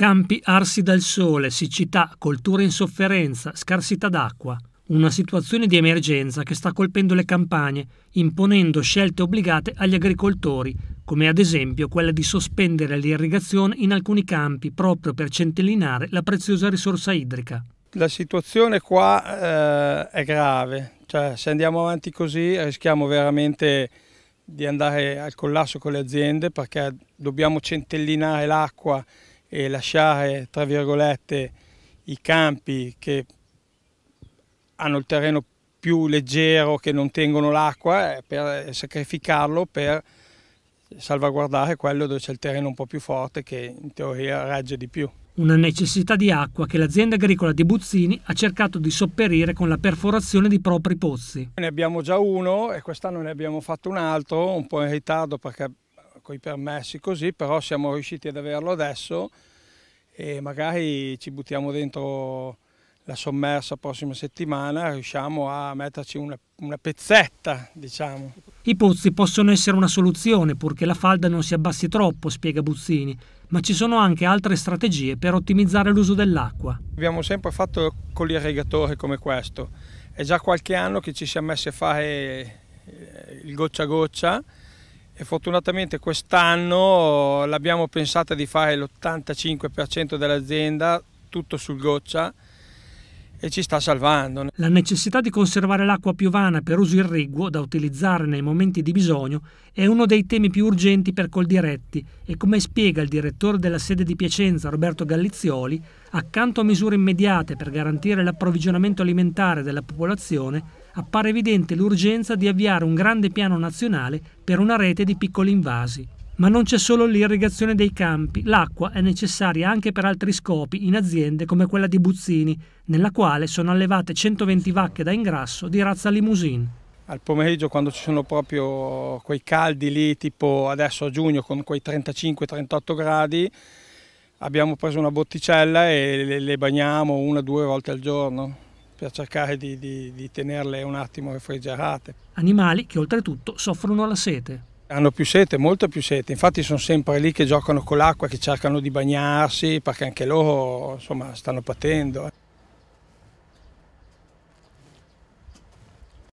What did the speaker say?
Campi arsi dal sole, siccità, colture in sofferenza, scarsità d'acqua. Una situazione di emergenza che sta colpendo le campagne, imponendo scelte obbligate agli agricoltori, come ad esempio quella di sospendere l'irrigazione in alcuni campi proprio per centellinare la preziosa risorsa idrica. La situazione qua eh, è grave, cioè, se andiamo avanti così rischiamo veramente di andare al collasso con le aziende perché dobbiamo centellinare l'acqua e lasciare tra virgolette i campi che hanno il terreno più leggero, che non tengono l'acqua, eh, per sacrificarlo per salvaguardare quello dove c'è il terreno un po' più forte che in teoria regge di più. Una necessità di acqua che l'azienda agricola di Buzzini ha cercato di sopperire con la perforazione di propri pozzi. Ne abbiamo già uno e quest'anno ne abbiamo fatto un altro, un po' in ritardo perché con i permessi così, però siamo riusciti ad averlo adesso e magari ci buttiamo dentro la sommersa prossima settimana riusciamo a metterci una, una, pezzetta, diciamo. I pozzi possono essere una soluzione purché la falda non si abbassi troppo, spiega Buzzini, ma ci sono anche altre strategie per ottimizzare l'uso dell'acqua. Abbiamo sempre fatto con l'irrigatore come questo. È già qualche anno che ci siamo messi a fare eh, il goccia a goccia e fortunatamente quest'anno l'abbiamo pensata di fare l'85% dell'azienda tutto sul goccia e ci sta salvando. La necessità di conservare l'acqua piovana per uso irriguo da utilizzare nei momenti di bisogno è uno dei temi più urgenti per Coldiretti e come spiega il direttore della sede di Piacenza Roberto Gallizioli, accanto a misure immediate per garantire l'approvvigionamento alimentare della popolazione, appare evidente l'urgenza di avviare un grande piano nazionale per una rete di piccoli invasi. Ma non c'è solo l'irrigazione dei campi, l'acqua è necessaria anche per altri scopi in aziende come quella di Buzzini, nella quale sono allevate 120 vacche da ingrasso di razza limousine. Al pomeriggio quando ci sono proprio quei caldi lì, tipo adesso a giugno con quei 35-38 gradi, abbiamo preso una botticella e le bagniamo una o due volte al giorno per cercare di, di, di tenerle un attimo refrigerate. Animali che oltretutto soffrono la sete. Hanno più sete, molto più sete, infatti sono sempre lì che giocano con l'acqua, che cercano di bagnarsi perché anche loro insomma, stanno patendo. Eh.